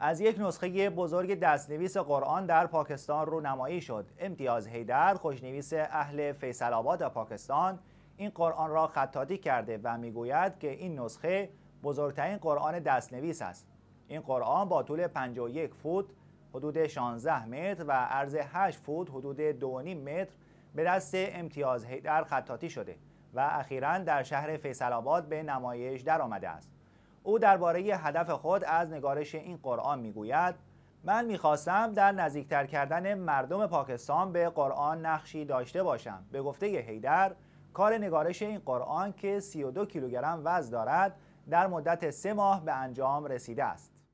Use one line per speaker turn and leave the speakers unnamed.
از یک نسخه بزرگ دستنویس قرآن در پاکستان رو نمایی شد امتیاز هیدر خوشنویس اهل فیصل آباد پاکستان این قرآن را خطاطی کرده و میگوید که این نسخه بزرگترین قرآن دستنویس است این قرآن با طول 51 فوت حدود 16 متر و عرض 8 فوت حدود 2.5 متر به دست امتیاز هیدر خطاطی شده و اخیرا در شهر فیصل آباد به نمایش درآمده است او درباره هدف خود از نگارش این قرآن میگوید من میخواستم در نزدیکتر کردن مردم پاکستان به قرآن نقشی داشته باشم به گفته هیدر کار نگارش این قرآن که 32 کیلوگرم وزن دارد در مدت سه ماه به انجام رسیده است